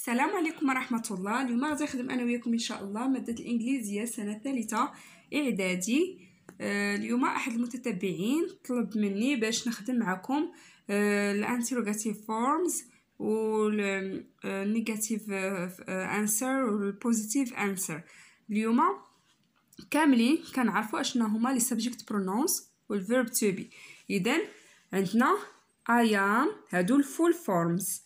السلام عليكم ورحمة الله اليوم غادي نخدم أنا وياكم إن شاء الله مادة الإنجليزية السنة الثالثة إعدادي آه، اليوم أحد المتتبعين طلب مني باش نخدم معكم الانتروغاتيف فورمز والنيجاتيف انسر والبوزيتيف انسر اليوم كاملين كنعرفوا اشنا هما لي سبجكت برونونس والفيرب تو بي اذا عندنا I am هادو الفول فورمز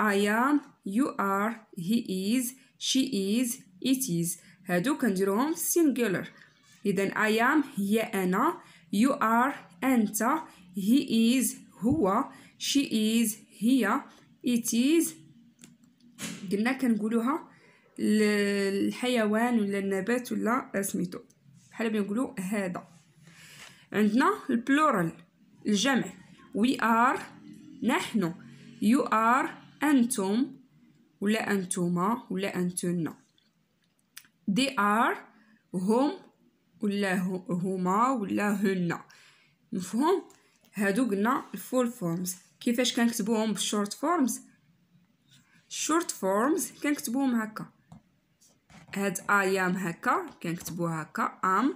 I am you are he is she is it is هادو كنديروهم singular إذا I am هي أنا you are أنت he is هو she is هي it is قلنا كنقولوها الحيوان ولا النبات ولا سميتو بحال بنقولو هذا عندنا البلورال الجمع we are نحن you are أنتم ولا أنتما ولا أنتن they are هم ولا هما ولا هن مفهوم هادو قلنا الفول فورمز كيفاش كنكتبوهم بالشورت فورمز الشورت فورمز كنكتبوهم هكا هاد اي ام هكا كنكتبوها هكا ام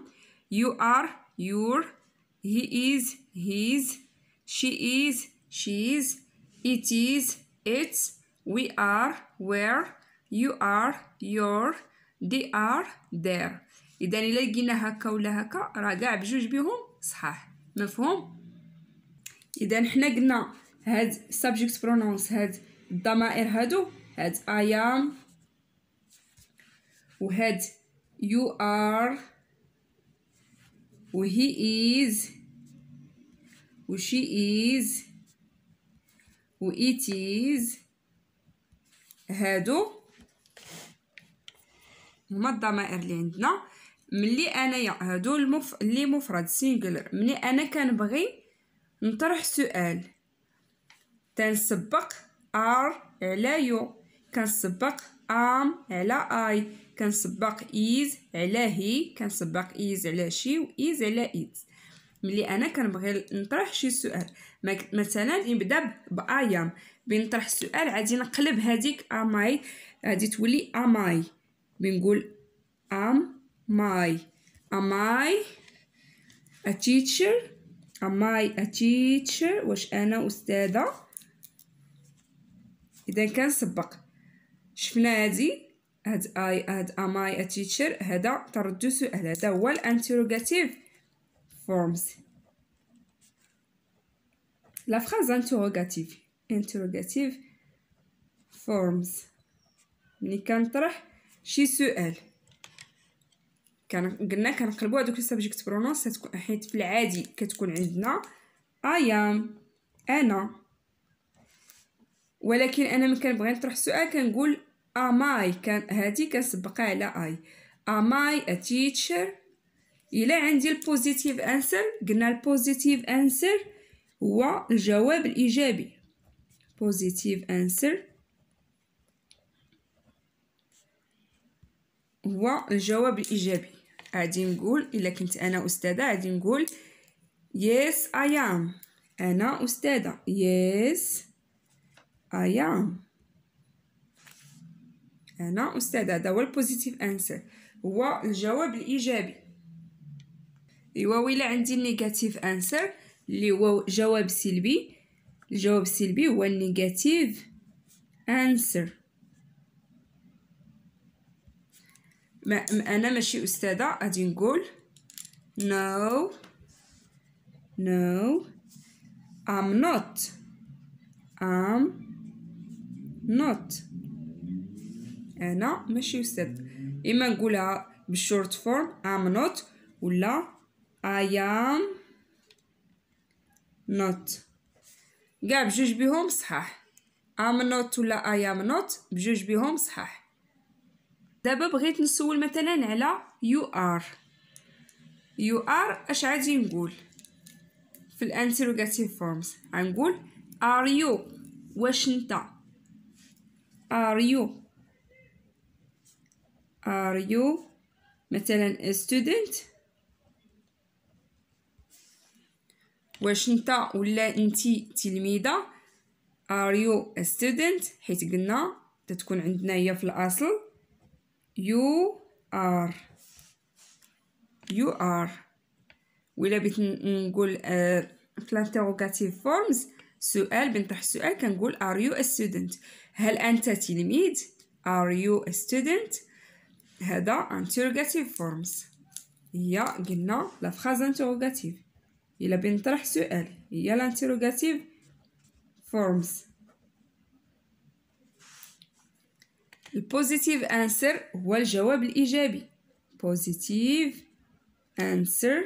يو ار يور هي از هيز شي از شيز ات از اتس We are, where, you are, your, they are, there إذا إلا لقينا هكا ولا هكا راه كاع بجوج بيهم صحاح مفهوم إذا حنا قلنا هاد subject pronouns هاد الضمائر هادو هاد I am وهاد you are و هي is و شي is و it is هادو هما الضمائر اللي عندنا ملي انايا هادو المف... اللي مفرد سينجلر ملي انا كنبغي نطرح سؤال تنسبق ار على يو كنسبق ام على اي كنسبق ايز على هي كنسبق ايز على شي وايز على ايز ملي انا كنبغي نطرح شي سؤال مثلا نبدا بايام بنطرح السؤال عادي نقلب هذيك اماي غادي تولي اماي بنقول ام ماي اماي I a teacher am I واش انا استاذه اذا كنسبق شفنا هادي هاد اي هاد ام اي ا تيتشر هذا ترد سؤال هذا هو الانتروغاتيف forms La phrase interrogative interrogative forms ملي كنطرح شي سؤال كان قلنا كنقلبوا هذوك لي سبجكت برونونس حيت في العادي كتكون عندنا I am انا ولكن انا ملي كنبغي نطرح سؤال كنقول اماي I كان هذه كنسبقها على اي اماي I a الا عندي البوزيتيف انسر قلنا البوزيتيف انسر هو الجواب الايجابي بوزيتيف انسر هو الجواب الايجابي غادي نقول الا كنت انا استاذه غادي نقول يس اي ام انا استاذه يس اي ام انا استاذه هذا هو البوزيتيف انسر هو الجواب الايجابي ايوا ويلا عندي النيجاتيف انسر اللي هو جواب سلبي الجواب السلبي هو النيجاتيف انسر ما انا ماشي استاذه غادي نقول نو نو ام نوت ام نوت انا ماشي استاذ اما نقولها بالشورت فورم ام نوت ولا I am not كاع بجوج بهم صحاح I'm not ولا I am not بجوج بهم صحاح دابا بغيت نسول مثلا على you are you are اش عادي نقول في الانتروغاتيف فورمز غنقول are you واش نتا are you are you مثلا a student واش نتا ولا انتي تلميذه ار يو ستودنت حيت قلنا تتكون عندنا هي في الاصل يو ار يو ار ولا بغيت نقول آه، في الانتروغاتيف فورمز سؤال بنطرح السؤال كنقول ار يو ستودنت هل انت تلميذ ار يو ستودنت هذا انتروغاتيف فورمز هي قلنا لا فراز انتروغاتيف بين بنطرح سؤال هي الانتروغاتيف فورمز البوزيتيف انسر هو الجواب الايجابي بوزيتيف انسر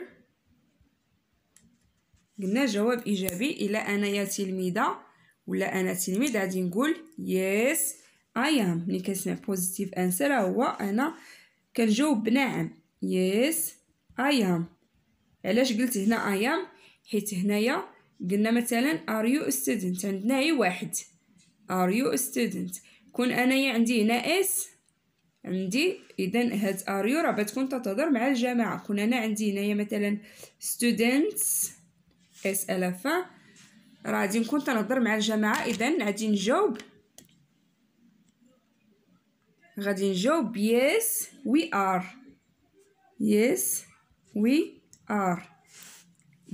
قلنا جواب ايجابي الى انا يا تلميذه ولا انا تلميذ غادي نقول يس اي ام ملي كنسمع بوزيتيف انسر هو انا كنجاوب بنعم يس اي ام علاش قلت هنا ايام حيت هنايا قلنا مثلا ار يو ستودنت عندنا اي واحد ار يو ستودنت كون انايا عندي هنا اس عندي اذا هاد ار يو راه بتكون تتهضر مع الجماعه كون انا عندي هنايا مثلا ستودنتس اس اف راه غادي نكون تنهضر مع الجماعه اذا غادي نجاوب غادي نجاوب يس وي ار يس وي ار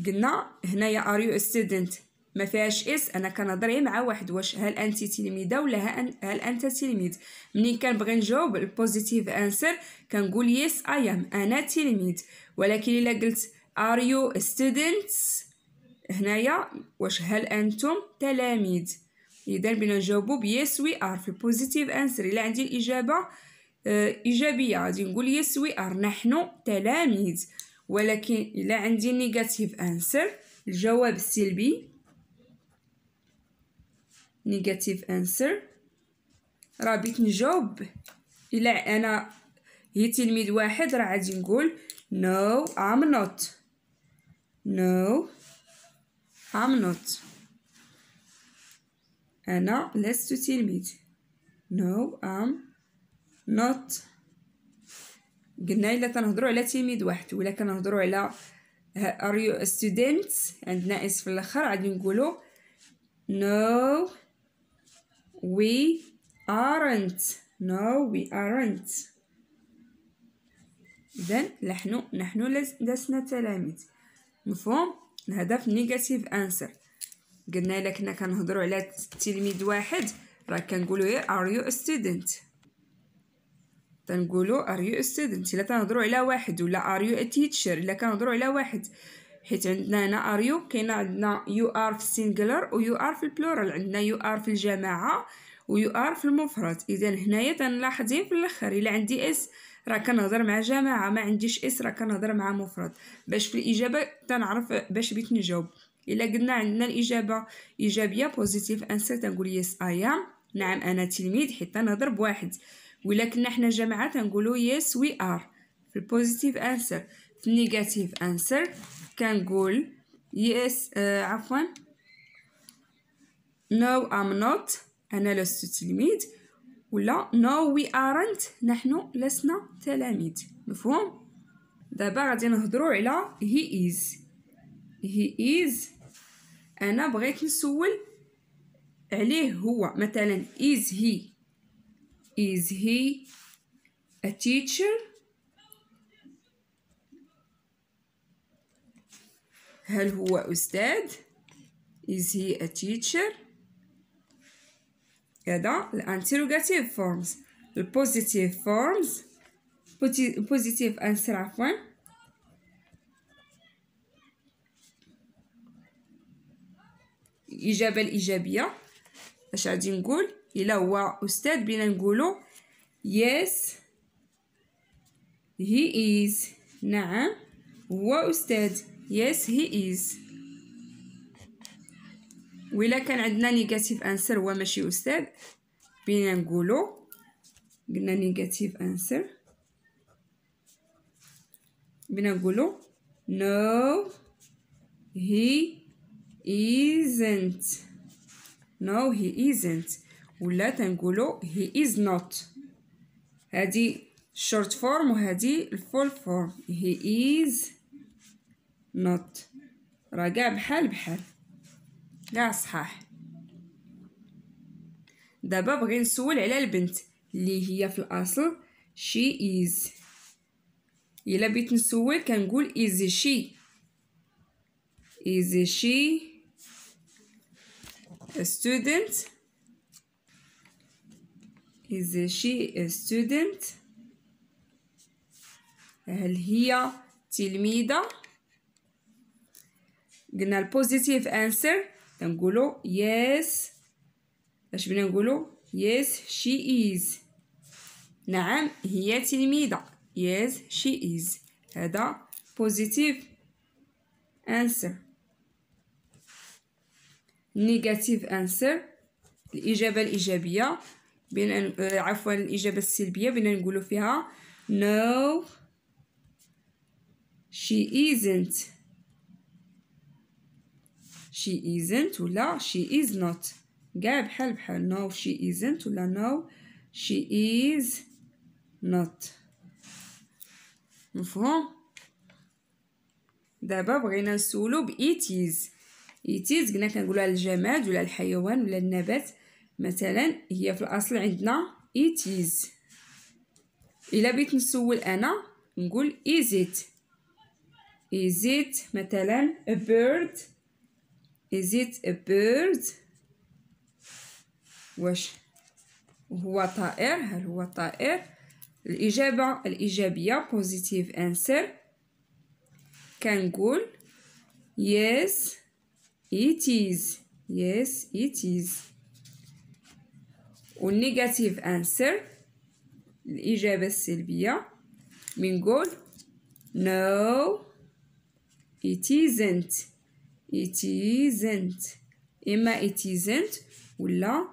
قلنا هنايا ار يو ستودنت ما فيهاش اس انا كنهضر مع واحد واش هل انت تلميذه ولا هل انت تلميذ منين كنبغي نجاوب البوزيتيف انسر كنقول يس اي ام انا تلميذ ولكن الا قلت ار يو ستودنتس هنايا واش هل انتم تلاميذ اذا بنا نجاوبو بيس وي ار في البوزيتيف انسر الا عندي الاجابه آه، ايجابيه غادي نقول يس وي ار نحن تلاميذ ولكن إلا عندي نيجاتيف أنسر الجواب السلبي نيجاتيف أنسر راه بغيت نجاوب إلا أنا هي تلميذ واحد راه غادي نقول no ام نوت no ام نوت أنا لست تلميذ نو ام نوت قلنا الا تنهضروا على تلميذ واحد ولا كنهضروا على ار يو ستودنت عندنا اس في الاخر غادي نقولوا نو وي ارنت نو وي ارنت اذا نحن نحن لسنا تلاميذ مفهوم الهدف نيجاتيف انسر قلنا الا كنا كنهضروا على تلميذ واحد راه كنقولوا ار يو ستودنت تنقولو ار يو ستودنت الا تنهضروا على واحد ولا ار يو تيتشر الا كنهضروا على واحد حيت عندنا هنا ار يو كاين عندنا يو ار في و ويو ار في البلورال عندنا يو ار في الجماعه ويو ار في المفرد اذا هنايا تنلاحظين في الاخر الا عندي اس راه كنهضر مع جماعه ما عنديش اس راه كنهضر مع مفرد باش في الاجابه تنعرف باش بغيت نجاوب الا قلنا عندنا الاجابه ايجابيه بوزيتيف انسر تنقول يس اي ام نعم انا تلميذ حيت تنهضر بواحد ولا كنا حنا جماعه تنقولوا يس وي ار في البوزيتيف انسر في النيجاتيف انسر كنقول يس آه عفوا نو ام نوت انا لست تلميذ ولا نو وي ارنت نحن لسنا تلاميذ مفهوم دابا غادي نهضروا على هي از هي از انا بغيت نسول عليه هو مثلا از هي Is he a teacher? هل هو أستاذ؟ Is he a teacher? كذا الانتروجاتيف فورمز البوزيتيف فورمز بوزيتيف انسر عفوا الإجابة الإيجابية اش غادي نقول الا هو استاذ بينا نقولو يس هي از نعم هو استاذ هي از و الا كان عندنا نيجاتيف انسر هو ماشي استاذ بينا نقولو قلنا نيجاتيف انسر بينا نقولو نو هي isn't no he isn't ولا تنقولو هي از نوت هادي الشورت فورم وهادي الفول فورم هي از نوت راه كاع بحال بحال كاع صحاح دابا بغي نسول على البنت اللي هي في الاصل شي از الا بغيت نسول كنقول از شي از شي a student is she a student هل هي تلميذة قلنا positive answer تنقولو yes اش بنا نقولو yes she is نعم هي تلميذة yes she is هذا positive answer negative answer الإجابة الإيجابية بين آه، عفوا الإجابة السلبية بين نقولوا فيها no she isn't she isn't ولا she is not كاع بحال بحال no she isn't ولا no she is not مفهوم دابا بغينا نسولو ب it is it is قلنا كنقولوها على الجماد ولا الحيوان ولا النبات مثلا هي في الاصل عندنا it is الا بغيت نسول انا نقول is it is it مثلا a bird is it a bird واش هو طائر هل هو طائر الإجابة الإيجابية positive answer كنقول yes it is yes it is والنيجاتيف انسر الإجابة السلبية بنقول نو ات ازنت ات ازنت إما ات ازنت ولا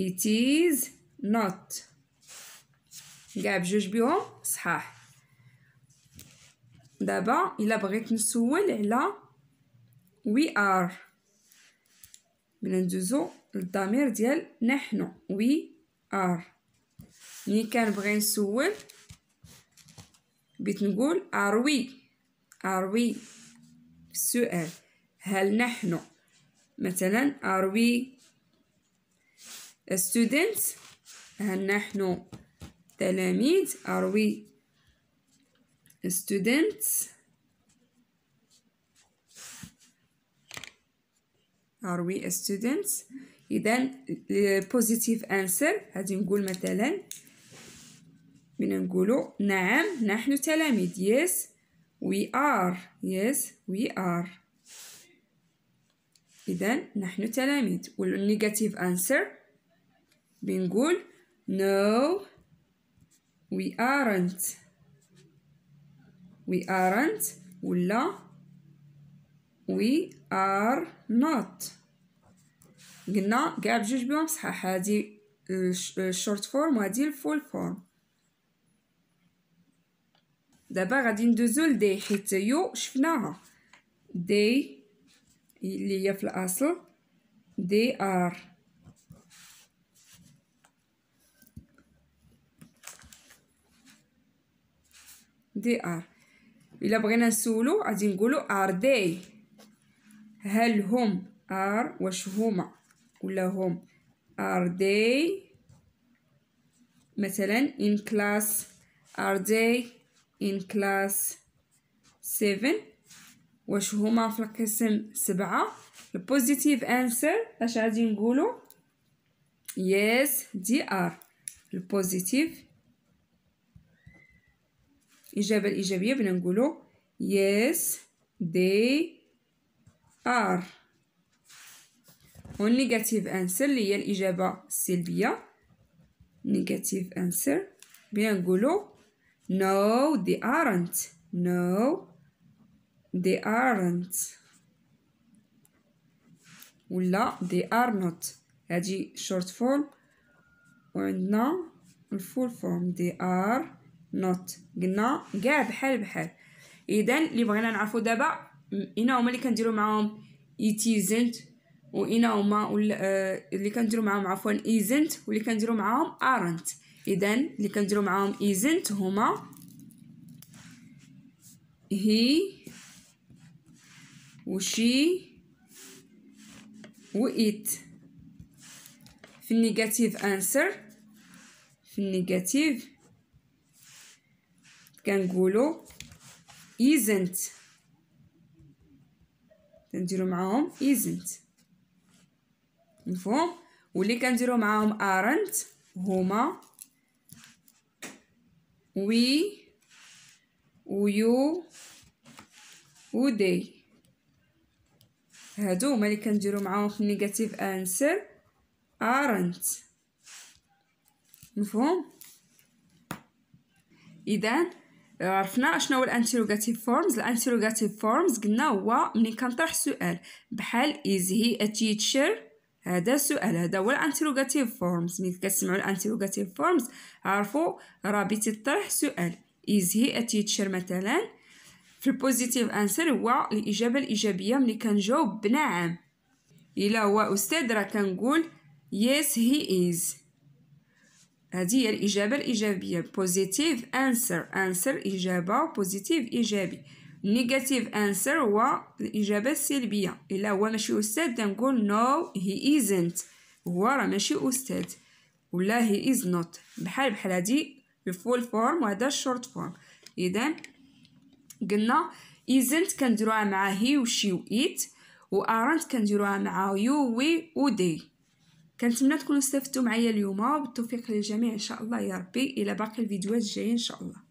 ات از نوت كاع بجوج بيهم صحاح دابا الا بغيت نسول على وي ار بلا ندوزو الضمير ديال نحن وي ار ملي كنبغي نسول بغيت نقول ار وي ار وي السؤال هل نحن مثلا ار وي ستودنت هل نحن تلاميذ ار وي ستودنت ار وي ستودنت اذا بوزيتيف انسر غادي نقول مثلا من نقولوا نعم نحن تلاميذ يس وي ار يس وي ار اذا نحن تلاميذ والنيجاتيف انسر بنقول no وي ارنت وي ارنت ولا وي ار نوت قلنا كاع بجوج بيهم صحاح هادي الشورت فورم وهادي الفول فورم دابا غادي ندوزو لدي حيت يو شفناها دي اللي هي في الاصل دي ار دي ار الا بغينا نسولو غادي نقولو ار دي هل هم ار واش هما كلهم are they مثلا in class are they in class 7 واش هما في القسم سبعة البوزيتيف انسر اش غادي نقولو yes they are البوزيتيف الإجابة الإيجابية بنا نقولو yes they are والنيجاتيف انسر اللي هي الاجابه السلبيه نيجاتيف انسر بينا نقولوا no they ارنت no دي ارنت ولا دي ار نوت هادي شورت فورم وعندنا الفول فورم دي ار نوت قلنا كاع بحال بحال اذا اللي بغينا نعرفو دابا انا هما اللي كنديرو معاهم it isn't وإنا هما آه، اللي كنديرو معاهم عفوا إيزنت واللي كنديرو معاهم أرنت إذا اللي كنديرو معاهم إيزنت هما هي وشي وإيت في النيجاتيف أنسر في النيجاتيف كنقولو إيزنت كنديرو معاهم إيزنت مفهوم واللي كنديرو معاهم ارنت هما وي ويو ودي هادو هما اللي كنديرو معاهم في النيجاتيف انسر ارنت مفهوم اذا عرفنا شنو هو الانتيروغاتيف فورمز الانتيروغاتيف فورمز قلنا هو ملي كنطرح سؤال بحال از هي ا تيشر هذا سؤال هذا هو الانتروغاتيف فورمز ملي كتسمعوا الانتروغاتيف فورمز عرفوا رابط الطرح سؤال از هي ا teacher مثلا في البوزيتيف انسر هو الاجابه الايجابيه ملي كنجاوب بنعم الا هو استاذ راه كنقول يس هي از هذه هي الاجابه الايجابيه بوزيتيف انسر انسر اجابه بوزيتيف ايجابي نيجاتيف انسر هو الاجابه السلبيه الا هو ماشي استاذ تنقول نو هي ايزنت هو راه ماشي استاذ ولا هي از نوت بحال بحال هادي الفول فورم وهذا الشورت فورم اذا قلنا ايزنت كنديروها مع هي وشي وإيت وارنت كنديروها مع يو وي ودي كنتمنى تكونوا استفدتوا معايا اليوم وبالتوفيق للجميع ان شاء الله يا ربي الى باقي الفيديوهات الجايه ان شاء الله